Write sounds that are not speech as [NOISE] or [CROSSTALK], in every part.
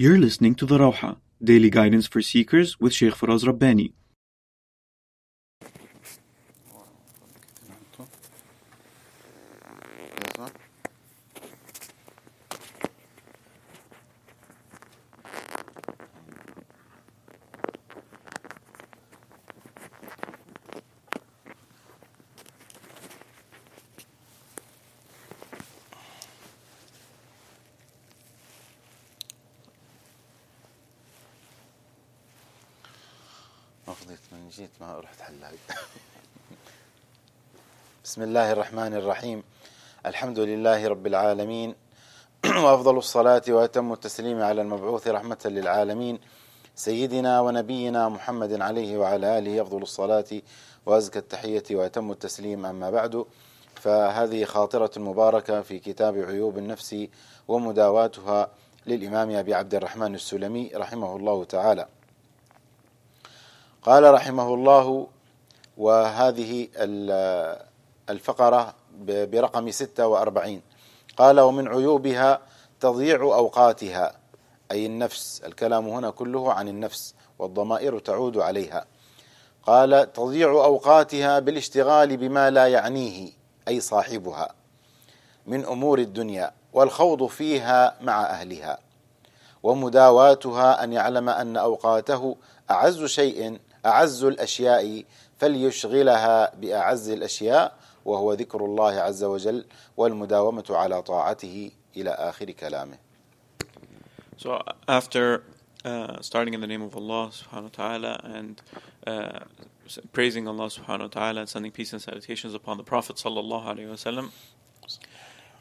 You're listening to The Rawha, daily guidance for seekers with Sheikh Faraz Rabbani. بسم الله الرحمن الرحيم الحمد لله رب العالمين [CLEARS THROAT] وافضل الصلاه واتم التسليم على المبعوث رحمه للعالمين سيدنا ونبينا محمد عليه وعلى اله افضل الصلاه وازكى التحيه واتم التسليم اما بعد فهذه خاطره مباركه في كتاب عيوب النفس ومداواتها للامام ابي عبد الرحمن السلمي رحمه الله تعالى قال رحمه الله وهذه الفقرة برقم 46 قال ومن عيوبها تضييع أوقاتها أي النفس الكلام هنا كله عن النفس والضمائر تعود عليها قال تضيع أوقاتها بالاشتغال بما لا يعنيه أي صاحبها من أمور الدنيا والخوض فيها مع أهلها ومداواتها أن يعلم أن أوقاته أعز شيء أعز الأشياء فليشغلها بأعز الأشياء وهو ذكر الله عز وجل والمداومة على طاعته إلى آخر كلامه. So after uh, starting in the name of Allah subhanahu wa ta'ala and uh, praising Allah subhanahu wa ta'ala and sending peace and salutations upon the Prophet sallallahu alayhi wasallam,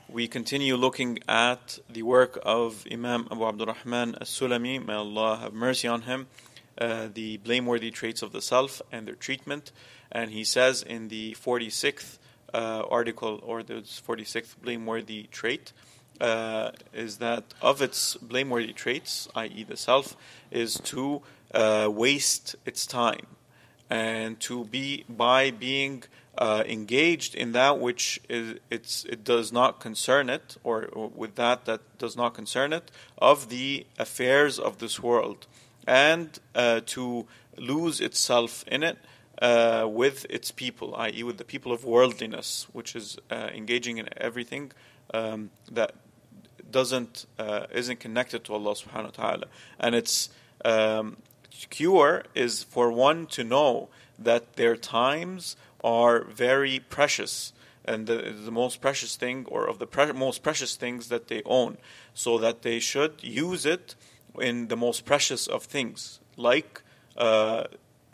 we continue looking at the work of Imam Abu Abdurrahman as-Sulami, may Allah have mercy on him, uh, the blameworthy traits of the self and their treatment. And he says in the 46th uh, article or the 46th blameworthy trait uh, is that of its blameworthy traits, i.e., the self, is to uh, waste its time and to be by being uh, engaged in that which is, it does not concern it, or, or with that that does not concern it, of the affairs of this world, and uh, to lose itself in it uh, with its people, i.e., with the people of worldliness, which is uh, engaging in everything um, that doesn't uh, isn't connected to Allah Subhanahu wa Taala, and its um, cure is for one to know that their times are very precious and the, the, most precious thing or of the pre- most precious things that they own so that they should use it in the most precious of things like uh,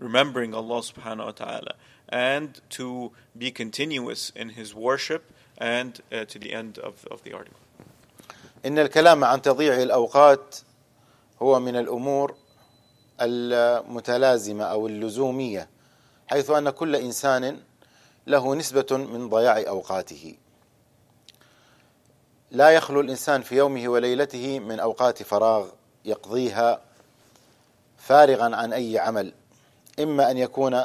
remembering Allah subhanahu wa ta'ala and to be continuous in his worship and uh, to the end of, of the article. إن الكلام عن تضييع الأوقات هو من الأمور المتلازمة أو اللزومية حيث أن كل إنسان له نسبة من ضياع أوقاته لا يخلو الإنسان في يومه وليلته من أوقات فراغ يقضيها فارغا عن أي عمل إما أن يكون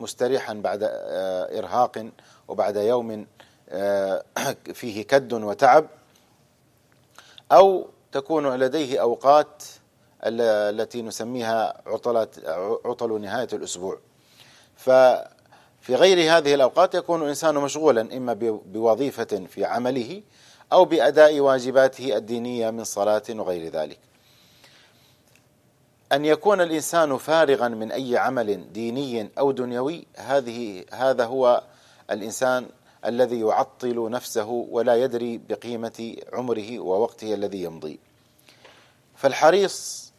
مستريحا بعد آه، إرهاق وبعد يوم آه، [CLEARS THROAT] فيه كد وتعب أو تكون لديه أوقات التي نسميها عطلات عطل نهاية الأسبوع ففي غير هذه الأوقات يكون الإنسان مشغولا إما بوظيفة في عمله أو بأداء واجباته الدينية من صلاة وغير ذلك أن يكون الإنسان فارغا من أي عمل ديني أو دنيوي هذه هذا هو الإنسان الذي يعطل نفسه ولا يدري بقيمة عمره ووقته الذي يمضي فالحريص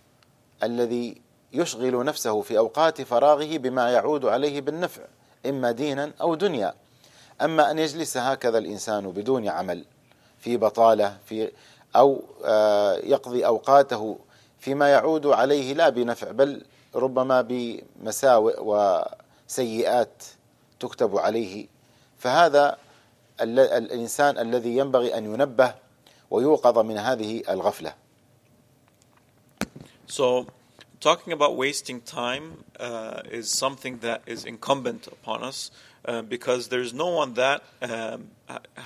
الذي يشغل نفسه في أوقات فراغه بما يعود عليه بالنفع إما دينا أو دنيا أما أن يجلس هكذا الإنسان بدون عمل في بطالة في أو آه، يقضي أوقاته فيما يعود عليه لا بنفع بل ربما بمساوئ وسيئات تكتب عليه فهذا الانسان الذي ينبغي ان ينبه ويوقظ من هذه الغفله. So talking about wasting time uh, is something that is incumbent upon us uh, because there's no one that um,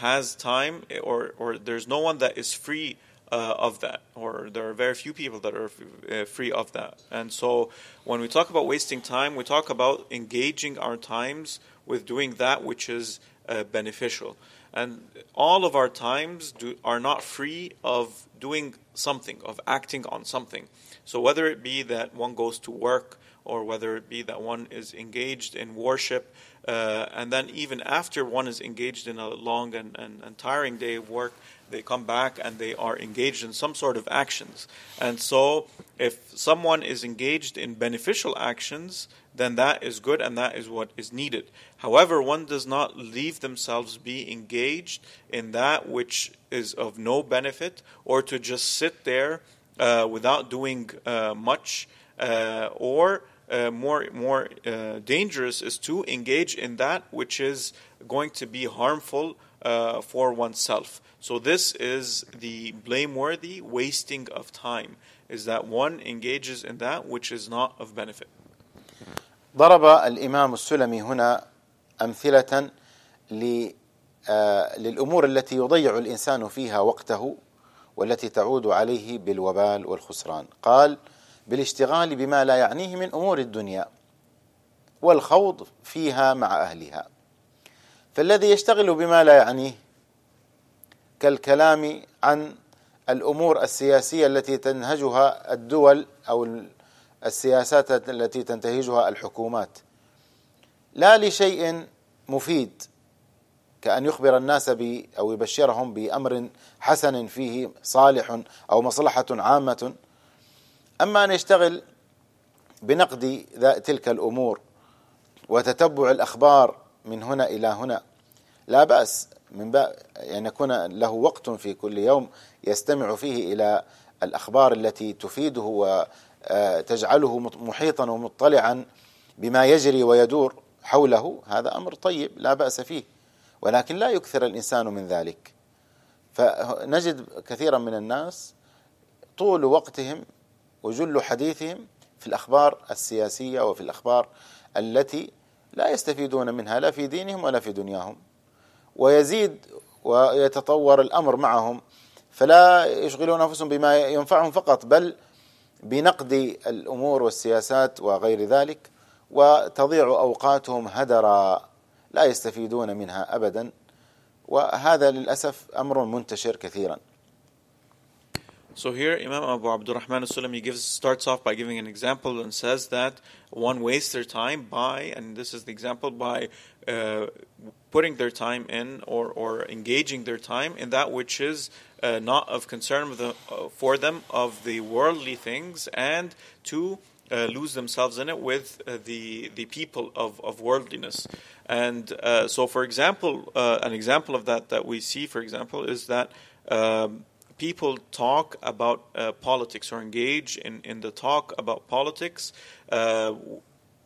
has time or, or there's no one that is free uh, of that, or there are very few people that are f- uh, free of that. And so, when we talk about wasting time, we talk about engaging our times with doing that which is uh, beneficial. And all of our times do, are not free of doing something, of acting on something. So, whether it be that one goes to work, or whether it be that one is engaged in worship, uh, and then even after one is engaged in a long and, and, and tiring day of work, they come back and they are engaged in some sort of actions. And so, if someone is engaged in beneficial actions, then that is good and that is what is needed. However, one does not leave themselves be engaged in that which is of no benefit or to just sit there uh, without doing uh, much uh, or uh, more more uh, dangerous is to engage in that which is going to be harmful uh, for oneself. So, this is the blameworthy wasting of time, is that one engages in that which is not of benefit. ضرب الإمام السلمي هنا أمثلة آه، للأمور التي يضيع الإنسان فيها وقته والتي تعود عليه بالوبال والخسران قال بالاشتغال بما لا يعنيه من أمور الدنيا والخوض فيها مع أهلها فالذي يشتغل بما لا يعنيه كالكلام عن الامور السياسيه التي تنهجها الدول او السياسات التي تنتهجها الحكومات لا لشيء مفيد كأن يخبر الناس ب أو يبشرهم بأمر حسن فيه صالح أو مصلحة عامة أما أن يشتغل بنقد تلك الأمور وتتبع الأخبار من هنا إلى هنا لا بأس من بأ أن يعني يكون له وقت في كل يوم يستمع فيه إلى الأخبار التي تفيده وتجعله آه، محيطا ومطلعا بما يجري ويدور حوله هذا أمر طيب لا بأس فيه ولكن لا يكثر الإنسان من ذلك فنجد كثيرا من الناس طول وقتهم وجل حديثهم في الأخبار السياسية وفي الأخبار التي لا يستفيدون منها لا في دينهم ولا في دنياهم ويزيد ويتطور الامر معهم فلا يشغلون انفسهم بما ينفعهم فقط بل بنقد الامور والسياسات وغير ذلك وتضيع اوقاتهم هدرا لا يستفيدون منها ابدا وهذا للاسف امر منتشر كثيرا So here Imam Abu Abdul Rahman he gives starts off by giving an example and says that one wastes their time by, and this is the example, by uh, putting their time in or, or engaging their time in that which is uh, not of concern the, uh, for them of the worldly things and to uh, lose themselves in it with uh, the the people of, of worldliness. And uh, so, for example, uh, an example of that that we see, for example, is that um, people talk about uh, politics or engage in, in the talk about politics uh,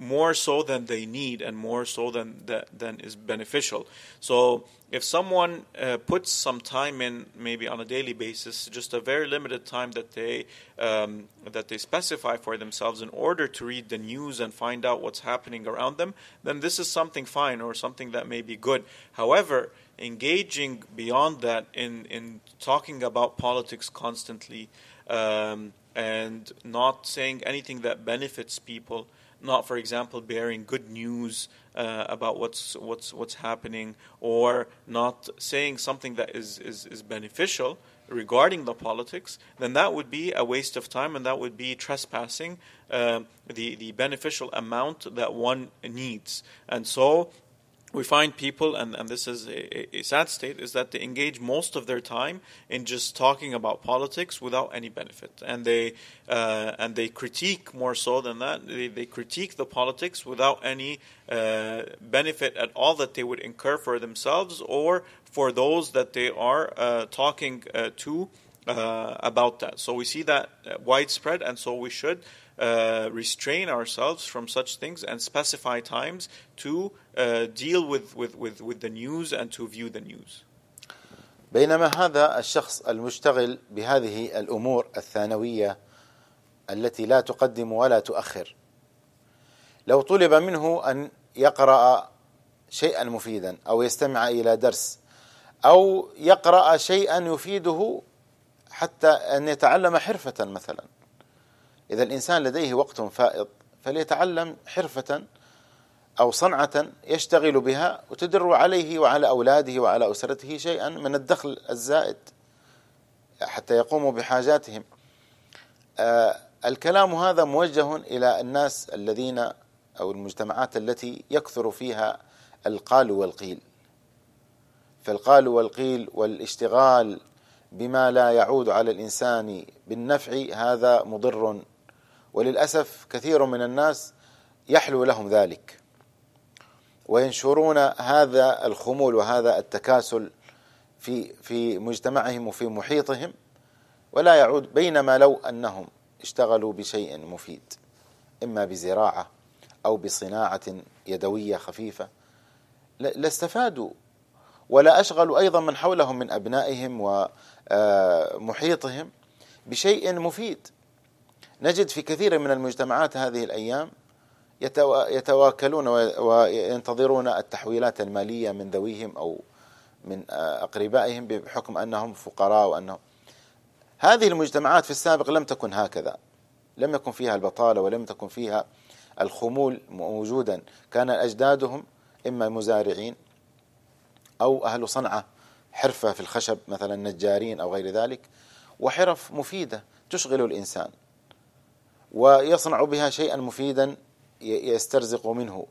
more so than they need and more so than than, than is beneficial. So if someone uh, puts some time in, maybe on a daily basis, just a very limited time that they um, that they specify for themselves in order to read the news and find out what's happening around them, then this is something fine or something that may be good. However, engaging beyond that in in talking about politics constantly um, and not saying anything that benefits people not, for example, bearing good news uh, about what's what's what's happening, or not saying something that is, is, is beneficial regarding the politics, then that would be a waste of time, and that would be trespassing uh, the the beneficial amount that one needs. And so, we find people, and, and this is a, a, sad state, is that they engage most of their time in just talking about politics without any benefit, and they uh, and they critique more so than that. They, they critique the politics without any uh, benefit at all that they would incur for themselves or for those that they are uh, talking uh, to uh, about that. So we see that uh, widespread, and so we should uh, restrain ourselves from such things and specify times to uh, deal with, with, with, with the news and to view the news. بينما هذا الشخص المشتغل بهذه الامور الثانويه التي لا تقدم ولا تؤخر لو طلب منه ان يقرا شيئا مفيدا او يستمع الى درس او يقرا شيئا يفيده حتى ان يتعلم حرفه مثلا إذا الإنسان لديه وقت فائض فليتعلم حرفة أو صنعة يشتغل بها وتدر عليه وعلى أولاده وعلى أسرته شيئا من الدخل الزائد حتى يقوموا بحاجاتهم آه الكلام هذا موجه إلى الناس الذين أو المجتمعات التي يكثر فيها القال والقيل فالقال والقيل والاشتغال بما لا يعود على الإنسان بالنفع هذا مضر وللاسف كثير من الناس يحلو لهم ذلك وينشرون هذا الخمول وهذا التكاسل في في مجتمعهم وفي محيطهم ولا يعود بينما لو انهم اشتغلوا بشيء مفيد اما بزراعه او بصناعه يدويه خفيفه لاستفادوا ولا اشغلوا ايضا من حولهم من ابنائهم ومحيطهم آه، بشيء مفيد نجد في كثير من المجتمعات هذه الايام يتواكلون وينتظرون التحويلات الماليه من ذويهم او من اقربائهم بحكم انهم فقراء وانهم هذه المجتمعات في السابق لم تكن هكذا لم يكن فيها البطاله ولم تكن فيها الخمول موجودا كان اجدادهم اما مزارعين او اهل صنعه حرفه في الخشب مثلا نجارين او غير ذلك وحرف مفيده تشغل الانسان ويصنع بها شيئا مفيدا يسترزق منه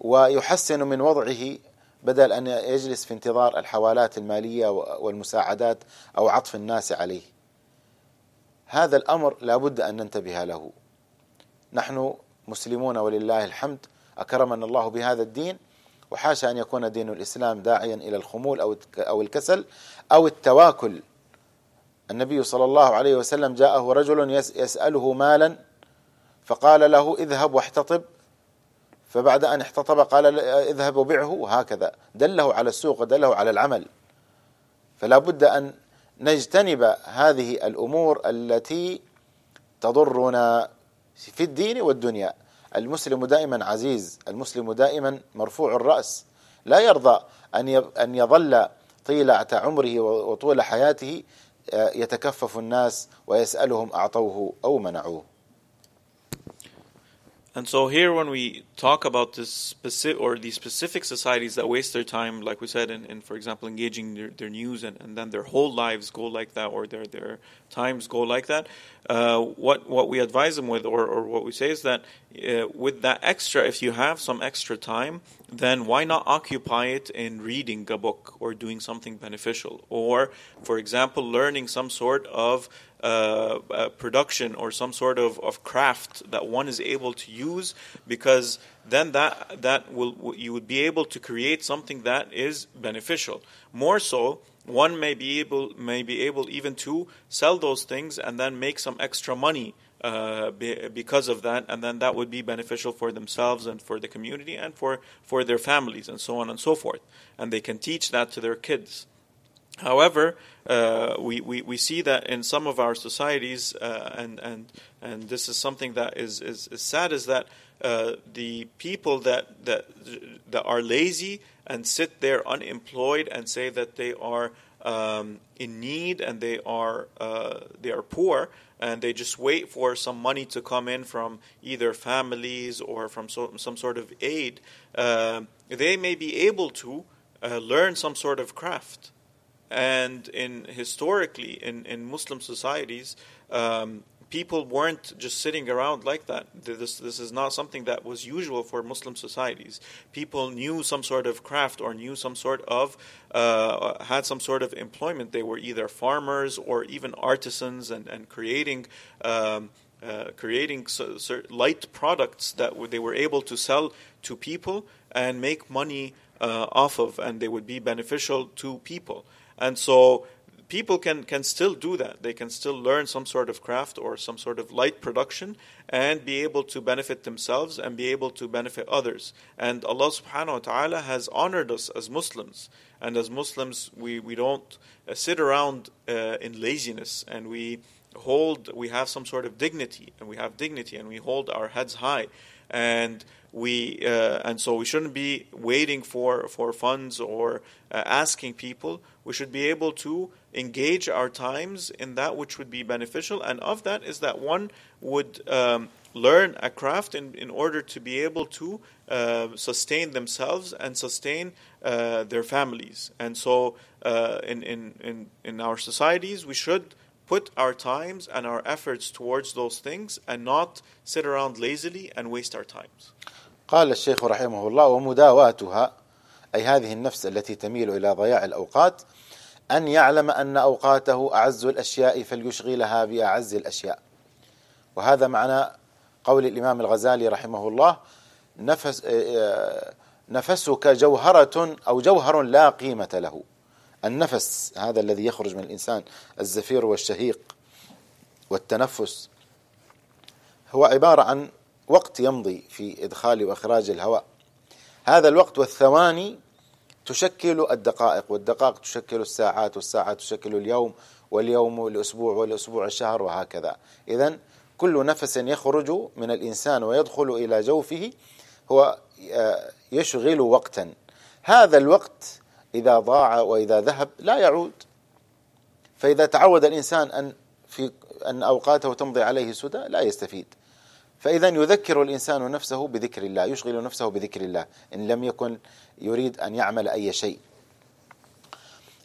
ويحسن من وضعه بدل ان يجلس في انتظار الحوالات الماليه والمساعدات او عطف الناس عليه. هذا الامر لابد ان ننتبه له. نحن مسلمون ولله الحمد اكرمنا الله بهذا الدين وحاشا ان يكون دين الاسلام داعيا الى الخمول او او الكسل او التواكل النبي صلى الله عليه وسلم جاءه رجل يسأله مالا فقال له اذهب واحتطب فبعد أن احتطب قال اذهب وبعه وهكذا دله على السوق ودله على العمل فلا بد أن نجتنب هذه الأمور التي تضرنا في الدين والدنيا المسلم دائما عزيز المسلم دائما مرفوع الرأس لا يرضى أن أن يظل طيلة عمره وطول حياته يتكفف الناس ويسألهم أعطوه أو منعوه And so here, when we talk about this specific or these specific societies that waste their time, like we said, in, in for example, engaging their, their news and, and then their whole lives go like that, or their their times go like that. Uh, what what we advise them with, or, or what we say is that uh, with that extra, if you have some extra time, then why not occupy it in reading a book or doing something beneficial, or for example, learning some sort of uh, uh, production or some sort of, of craft that one is able to use because then that that will you would be able to create something that is beneficial more so one may be able may be able even to sell those things and then make some extra money uh, be, because of that, and then that would be beneficial for themselves and for the community and for, for their families and so on and so forth. And they can teach that to their kids. However, uh, we, we, we see that in some of our societies, uh, and, and, and this is something that is, is, is sad, is that uh, the people that, that, that are lazy and sit there unemployed and say that they are um, in need and they are, uh, they are poor, and they just wait for some money to come in from either families or from so, some sort of aid, uh, they may be able to uh, learn some sort of craft and in historically in, in Muslim societies, um, people weren't just sitting around like that. This this is not something that was usual for Muslim societies. People knew some sort of craft or knew some sort of uh, had some sort of employment. They were either farmers or even artisans and and creating. Um, uh, creating so, so light products that they were able to sell to people and make money uh, off of, and they would be beneficial to people. And so people can, can still do that. They can still learn some sort of craft or some sort of light production and be able to benefit themselves and be able to benefit others. And Allah subhanahu wa ta'ala has honored us as Muslims. And as Muslims, we, we don't uh, sit around uh, in laziness and we hold, we have some sort of dignity, and we have dignity, and we hold our heads high, and we uh, and so we shouldn't be waiting for for funds or uh, asking people. We should be able to engage our times in that which would be beneficial, and of that is that one would. Um, learn a craft in, in order to be able to uh, sustain themselves and sustain uh, their families. And so, uh, in, in, in, in our societies, we should put our times and our efforts towards those things and not sit around lazily and waste our times. قال الشيخ رحمه الله ومداواتها أي هذه النفس التي تميل إلى ضياع الأوقات أن يعلم أن أوقاته أعز الأشياء فليشغلها بأعز الأشياء وهذا معنى قول الإمام الغزالي رحمه الله نفس آه، آه، نفسك جوهرة أو جوهر لا قيمة له النفس هذا الذي يخرج من الإنسان الزفير والشهيق والتنفس هو عبارة عن وقت يمضي في إدخال وإخراج الهواء هذا الوقت والثواني تشكل الدقائق والدقائق تشكل الساعات والساعات تشكل اليوم واليوم الأسبوع والأسبوع الشهر وهكذا إذا كل نفس يخرج من الإنسان ويدخل إلى جوفه هو آه، يشغل وقتا هذا الوقت إذا ضاع وإذا ذهب لا يعود فإذا تعود الإنسان أن في أن أوقاته تمضي عليه سدى لا يستفيد فإذا يذكر الإنسان نفسه بذكر الله يشغل نفسه بذكر الله إن لم يكن يريد أن يعمل أي شيء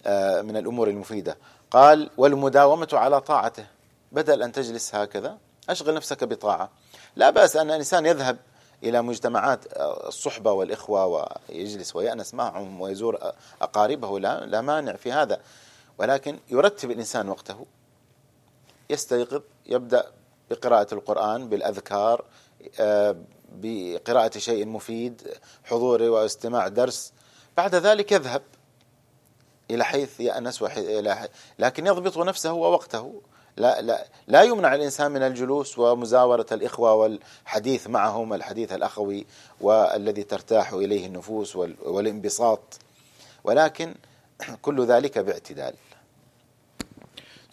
آه، من الأمور المفيدة قال والمداومة على طاعته بدل أن تجلس هكذا أشغل نفسك بطاعة لا بأس أن الإنسان يذهب إلى مجتمعات آه، الصحبة والإخوة ويجلس ويأنس معهم ويزور أقاربه لا, لا مانع في هذا ولكن يرتب الإنسان وقته يستيقظ يبدأ بقراءة القرآن بالأذكار آه، بقراءة شيء مفيد حضور واستماع درس بعد ذلك يذهب إلى حيث يأنس وحي... إلى لكن يضبط نفسه ووقته لا, لا, لا يمنع الإنسان من الجلوس ومزاورة الإخوة والحديث معهم الحديث الأخوي والذي ترتاح إليه النفوس والانبساط ولكن كل ذلك باعتدال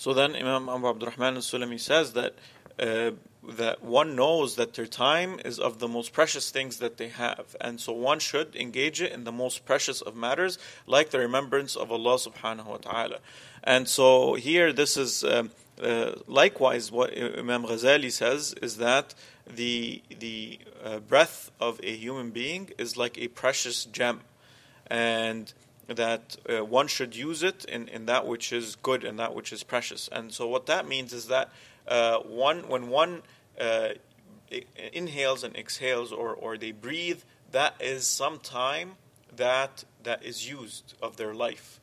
So then Imam Abu Abdurrahman al-Sulami says that uh, that one knows that their time is of the most precious things that they have. And so one should engage it in the most precious of matters, like the remembrance of Allah subhanahu wa ta'ala. And so here, this is um, uh, likewise, what Imam Ghazali says is that the the uh, breath of a human being is like a precious gem, and that uh, one should use it in, in that which is good and that which is precious. And so, what that means is that uh, one when one uh, inhales and exhales, or or they breathe, that is some time that that is used of their life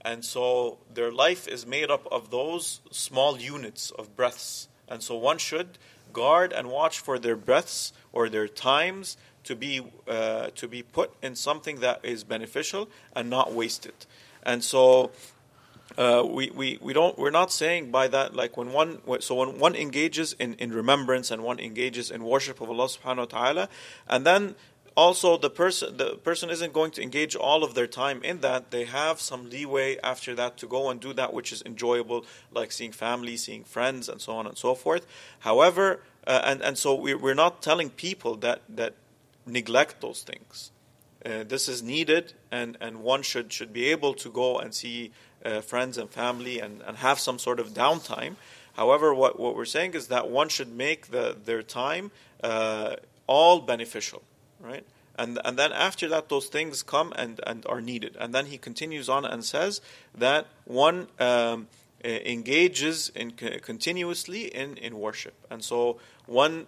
and so their life is made up of those small units of breaths. And so one should guard and watch for their breaths or their times to be, uh, to be put in something that is beneficial and not wasted. And so uh, we, we, we don't we're not saying by that like when one so when one engages in, in remembrance and one engages in worship of Allah subhanahu wa ta'ala and then also the person the person isn't going to engage all of their time in that they have some leeway after that to go and do that which is enjoyable like seeing family seeing friends and so on and so forth however uh, and and so we, we're not telling people that that neglect those things uh, this is needed and and one should should be able to go and see uh, friends and family and and have some sort of downtime however what what we're saying is that one should make the their time uh, all beneficial right? And, and then after that, those things come and, and are needed. And then he continues on and says that one um, engages in, continuously in, in worship. And so one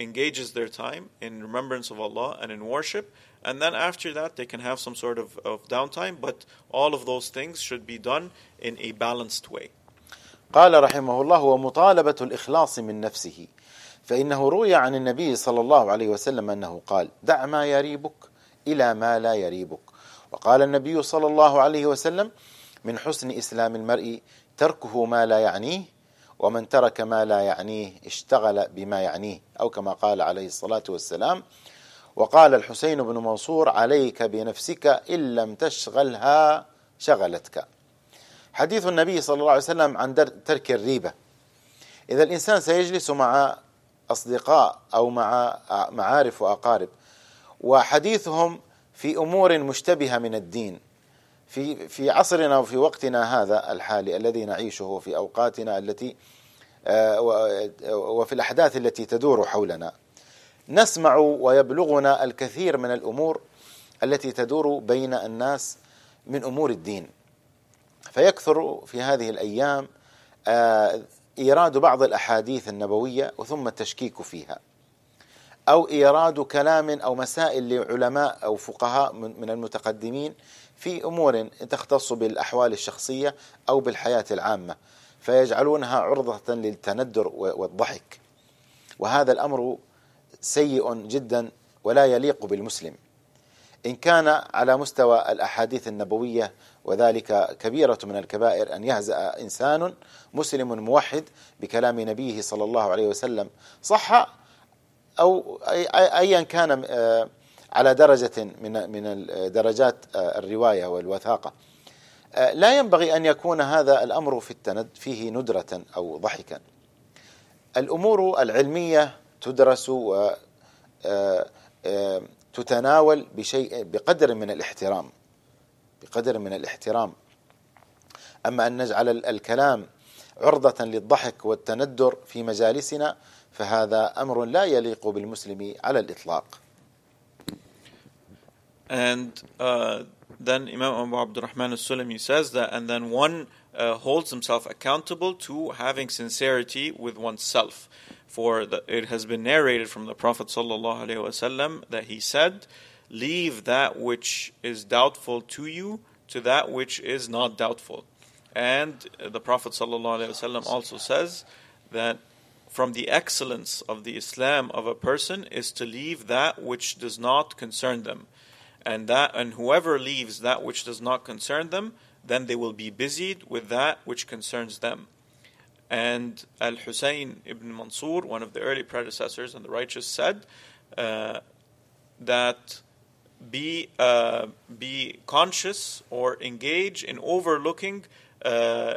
engages their time in remembrance of Allah and in worship. And then after that, they can have some sort of, of downtime, but all of those things should be done in a balanced way. قال رحمه الله ومطالبة الإخلاص من نفسه فإنه روي عن النبي صلى الله عليه وسلم أنه قال دع ما يريبك إلى ما لا يريبك وقال النبي صلى الله عليه وسلم من حسن إسلام المرء تركه ما لا يعنيه ومن ترك ما لا يعنيه اشتغل بما يعنيه أو كما قال عليه الصلاة والسلام وقال الحسين بن منصور عليك بنفسك إن لم تشغلها شغلتك حديث النبي صلى الله عليه وسلم عن ترك الريبة إذا الإنسان سيجلس مع اصدقاء او مع معارف واقارب وحديثهم في امور مشتبهه من الدين في في عصرنا وفي وقتنا هذا الحالي الذي نعيشه وفي اوقاتنا التي آه، وفي الاحداث التي تدور حولنا نسمع ويبلغنا الكثير من الامور التي تدور بين الناس من امور الدين فيكثر في هذه الايام آه، ايراد بعض الاحاديث النبويه وثم التشكيك فيها او ايراد كلام او مسائل لعلماء او فقهاء من المتقدمين في امور تختص بالاحوال الشخصيه او بالحياه العامه فيجعلونها عرضه للتندر والضحك وهذا الامر سيء جدا ولا يليق بالمسلم إن كان على مستوى الأحاديث النبوية وذلك كبيرة من الكبائر أن يهزأ إنسان مسلم موحد بكلام نبيه صلى الله عليه وسلم صح أو أيا كان آه، على درجة من من درجات آه، الرواية والوثاقة آه، لا ينبغي أن يكون هذا الأمر في التند فيه ندرة أو ضحكا الأمور العلمية تدرس و تتناول بشيء بقدر من الاحترام بقدر من الاحترام اما ان نجعل الكلام عرضه للضحك والتندر في مجالسنا فهذا امر لا يليق بالمسلم على الاطلاق. And uh, then Imam Abu Abdurrahman al-Sulami says that, and then one uh, holds himself accountable to having sincerity with oneself. For the, it has been narrated from the Prophet ﷺ that he said, Leave that which is doubtful to you to that which is not doubtful. And the Prophet ﷺ also says that from the excellence of the Islam of a person is to leave that which does not concern them. And that and whoever leaves that which does not concern them, then they will be busied with that which concerns them. And Al Hussein ibn Mansur, one of the early predecessors and the righteous, said uh, that be, uh, be conscious or engage in overlooking uh,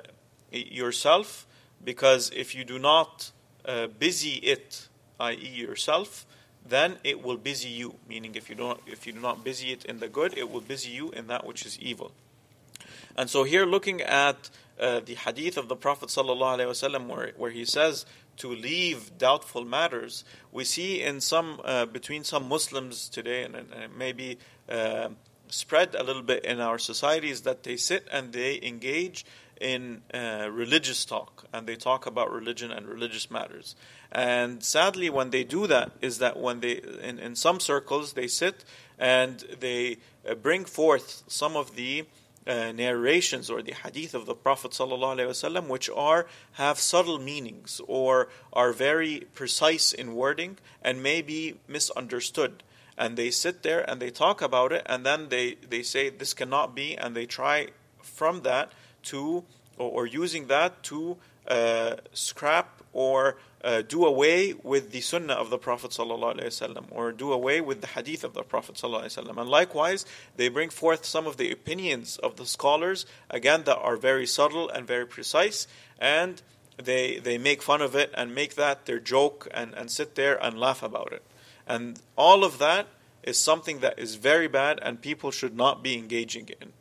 yourself, because if you do not uh, busy it, i.e., yourself, then it will busy you. Meaning, if you don't, if you do not busy it in the good, it will busy you in that which is evil. And so, here looking at uh, the hadith of the Prophet ﷺ where, where he says to leave doubtful matters, we see in some uh, between some Muslims today, and, and it may be uh, spread a little bit in our societies, that they sit and they engage in uh, religious talk and they talk about religion and religious matters. And sadly, when they do that, is that when they in, in some circles they sit and they uh, bring forth some of the uh, narrations or the hadith of the Prophet ﷺ, which are have subtle meanings or are very precise in wording and may be misunderstood. And they sit there and they talk about it, and then they, they say this cannot be, and they try from that to or, or using that to uh, scrap or uh, do away with the sunnah of the Prophet ﷺ, or do away with the hadith of the Prophet ﷺ. And likewise, they bring forth some of the opinions of the scholars, again, that are very subtle and very precise, and they, they make fun of it and make that their joke and, and sit there and laugh about it. And all of that is something that is very bad and people should not be engaging in.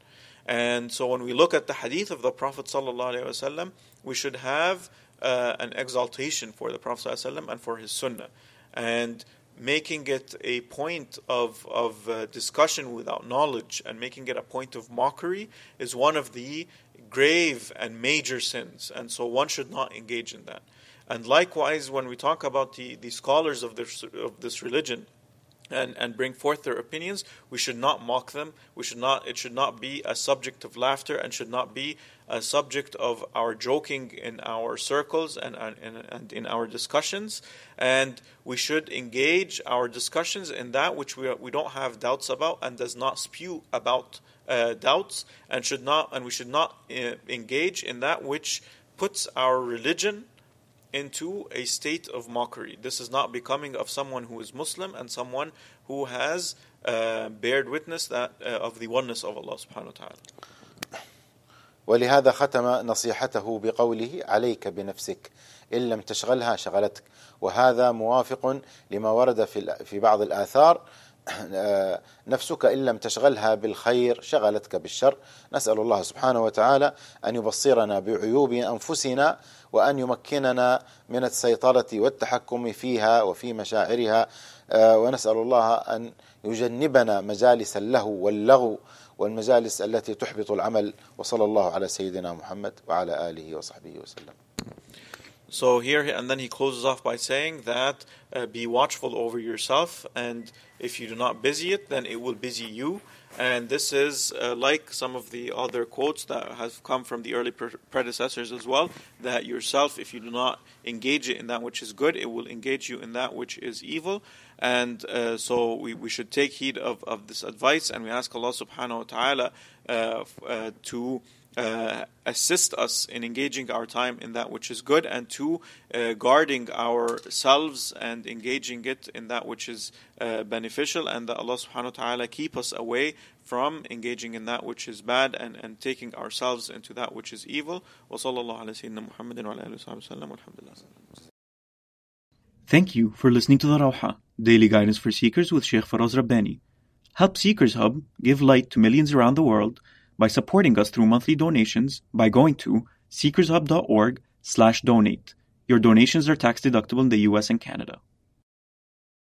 And so when we look at the hadith of the Prophet ﷺ, we should have uh, an exaltation for the Prophet ﷺ and for his Sunnah, and making it a point of of uh, discussion without knowledge and making it a point of mockery is one of the grave and major sins, and so one should not engage in that. And likewise, when we talk about the, the scholars of this of this religion, and, and bring forth their opinions. We should not mock them. We should not, it should not be a subject of laughter and should not be a subject of our joking in our circles and, and, and in our discussions. And we should engage our discussions in that which we, we don't have doubts about and does not spew about uh, doubts and should not, and we should not uh, engage in that which puts our religion into a state of mockery. This is not becoming of someone who is Muslim and someone who has uh, bared witness that, uh, of the oneness of Allah subhanahu wa ta'ala. ولهذا ختم نصيحته بقوله عليك بنفسك ان لم تشغلها شغلتك وهذا موافق لما ورد في بعض الاثار آه، نفسك إن لم تشغلها بالخير شغلتك بالشر نسأل الله سبحانه وتعالى أن يبصرنا بعيوب أنفسنا وأن يمكننا من السيطرة والتحكم فيها وفي مشاعرها آه، ونسأل الله أن يجنبنا مجالس اللهو واللغو والمجالس التي تحبط العمل وصلى الله على سيدنا محمد وعلى آله وصحبه وسلم So here, and then he closes off by saying that uh, be watchful over yourself, and if you do not busy it, then it will busy you. And this is uh, like some of the other quotes that have come from the early pre- predecessors as well that yourself, if you do not engage it in that which is good, it will engage you in that which is evil. And uh, so we, we should take heed of, of this advice, and we ask Allah subhanahu wa ta'ala uh, uh, to uh, assist us in engaging our time in that which is good, and two, uh, guarding ourselves and engaging it in that which is uh, beneficial, and that Allah subhanahu wa ta'ala keep us away from engaging in that which is bad and, and taking ourselves into that which is evil. Thank you for listening to the Rawha, Daily Guidance for Seekers with Sheikh Faraz Rabbani. Help Seekers Hub give light to millions around the world by supporting us through monthly donations by going to seekershub.org slash donate. Your donations are tax deductible in the US and Canada.